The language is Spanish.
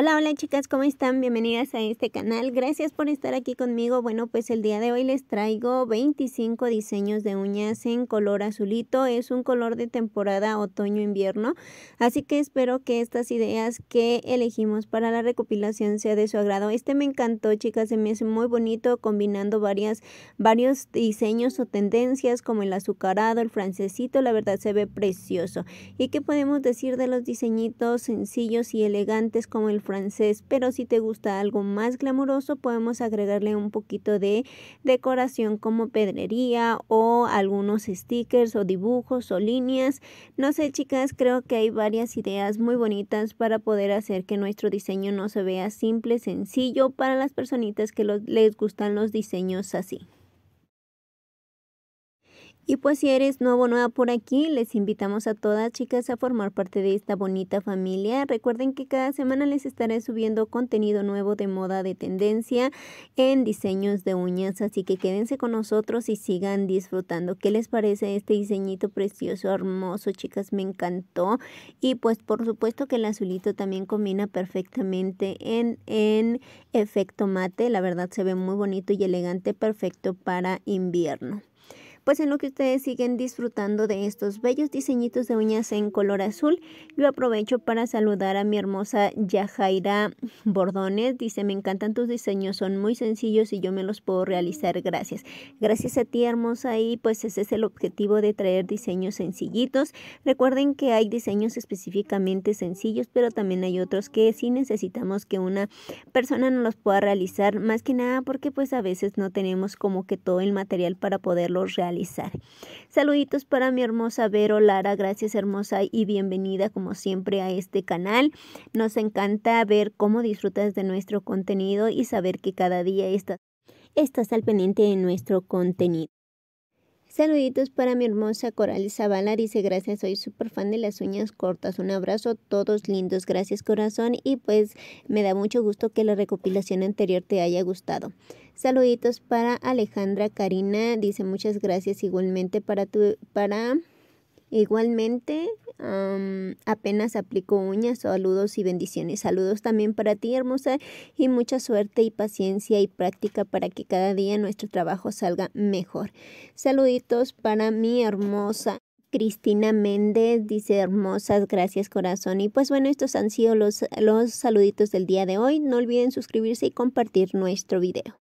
Hola, hola chicas, ¿cómo están? Bienvenidas a este canal. Gracias por estar aquí conmigo. Bueno, pues el día de hoy les traigo 25 diseños de uñas en color azulito. Es un color de temporada otoño-invierno. Así que espero que estas ideas que elegimos para la recopilación sea de su agrado. Este me encantó, chicas. Se me hace muy bonito combinando varias, varios diseños o tendencias como el azucarado, el francesito. La verdad se ve precioso. ¿Y qué podemos decir de los diseñitos sencillos y elegantes como el francés, pero si te gusta algo más glamuroso podemos agregarle un poquito de decoración como pedrería o algunos stickers o dibujos o líneas. No sé chicas, creo que hay varias ideas muy bonitas para poder hacer que nuestro diseño no se vea simple, sencillo para las personitas que les gustan los diseños así. Y pues si eres nuevo o nueva por aquí, les invitamos a todas chicas a formar parte de esta bonita familia. Recuerden que cada semana les estaré subiendo contenido nuevo de moda de tendencia en diseños de uñas, así que quédense con nosotros y sigan disfrutando. ¿Qué les parece este diseñito precioso, hermoso, chicas? Me encantó. Y pues por supuesto que el azulito también combina perfectamente en, en efecto mate. La verdad se ve muy bonito y elegante, perfecto para invierno pues en lo que ustedes siguen disfrutando de estos bellos diseñitos de uñas en color azul, yo aprovecho para saludar a mi hermosa Yajaira Bordones. Dice, me encantan tus diseños, son muy sencillos y yo me los puedo realizar, gracias. Gracias a ti, hermosa, y pues ese es el objetivo de traer diseños sencillitos. Recuerden que hay diseños específicamente sencillos, pero también hay otros que sí necesitamos que una persona nos los pueda realizar, más que nada porque pues a veces no tenemos como que todo el material para poderlos realizar Saluditos para mi hermosa Vero Lara, gracias hermosa y bienvenida como siempre a este canal. Nos encanta ver cómo disfrutas de nuestro contenido y saber que cada día estás, estás al pendiente de nuestro contenido. Saluditos para mi hermosa Coral Zavala. Dice gracias, soy súper fan de las uñas cortas. Un abrazo, todos lindos. Gracias corazón y pues me da mucho gusto que la recopilación anterior te haya gustado. Saluditos para Alejandra Karina, dice muchas gracias igualmente para tu para igualmente apenas aplico uñas, saludos y bendiciones. Saludos también para ti, hermosa, y mucha suerte y paciencia y práctica para que cada día nuestro trabajo salga mejor. Saluditos para mi hermosa Cristina Méndez dice hermosas gracias corazón. Y pues bueno, estos han sido los, los saluditos del día de hoy. No olviden suscribirse y compartir nuestro video.